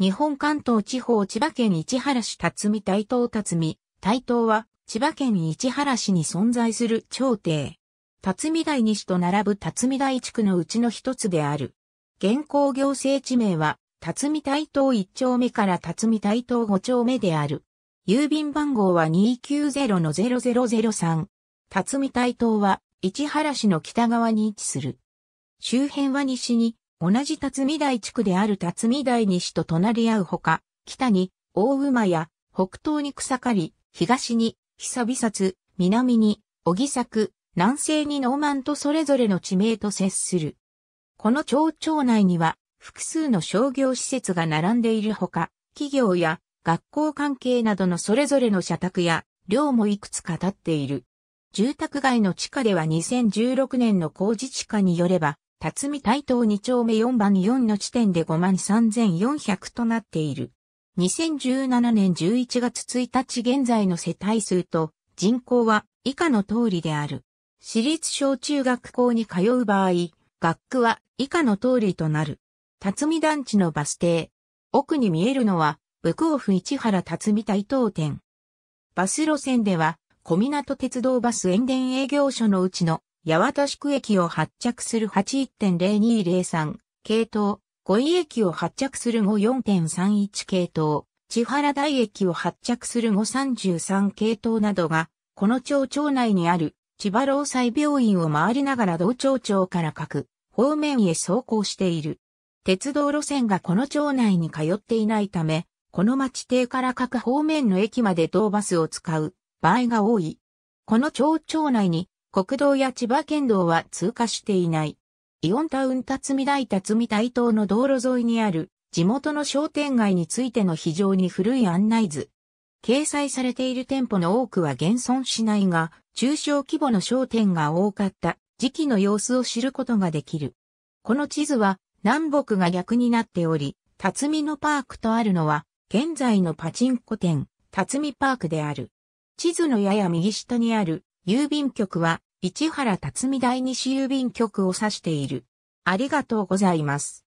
日本関東地方千葉県市原市辰巳大東辰巳。大東は千葉県市原市に存在する朝廷。辰巳台西と並ぶ辰巳台地区のうちの一つである。現行行政地名は辰巳台東1丁目から辰巳台東5丁目である。郵便番号は290-0003。辰巳台東は市原市の北側に位置する。周辺は西に同じ辰巳台地区である辰巳台西と隣り合うほか、北に大馬や北東に草刈り、東に久々札、南に小木作、南西に農満とそれぞれの地名と接する。この町町内には複数の商業施設が並んでいるほか、企業や学校関係などのそれぞれの社宅や寮もいくつか建っている。住宅街の地下では2016年の工事地下によれば、辰巳台東2丁目4番4の地点で5万3400となっている。2017年11月1日現在の世帯数と人口は以下の通りである。私立小中学校に通う場合、学区は以下の通りとなる。辰巳団地のバス停。奥に見えるのは、武甲府市原辰巳台東店。バス路線では、小港鉄道バス沿電営業所のうちの八幡宿駅を発着する81.0203系統、五井駅を発着する54.31系統、千原台駅を発着する533系統などが、この町町内にある千葉労災病院を回りながら同町町から各方面へ走行している。鉄道路線がこの町内に通っていないため、この町邸から各方面の駅まで同バスを使う場合が多い。この町町内に国道や千葉県道は通過していない。イオンタウン辰巳台辰巳台東の道路沿いにある地元の商店街についての非常に古い案内図。掲載されている店舗の多くは現存しないが、中小規模の商店が多かった時期の様子を知ることができる。この地図は南北が逆になっており、辰巳のパークとあるのは、現在のパチンコ店、辰巳パークである。地図のやや右下にある郵便局は市原辰巳第西郵便局を指している。ありがとうございます。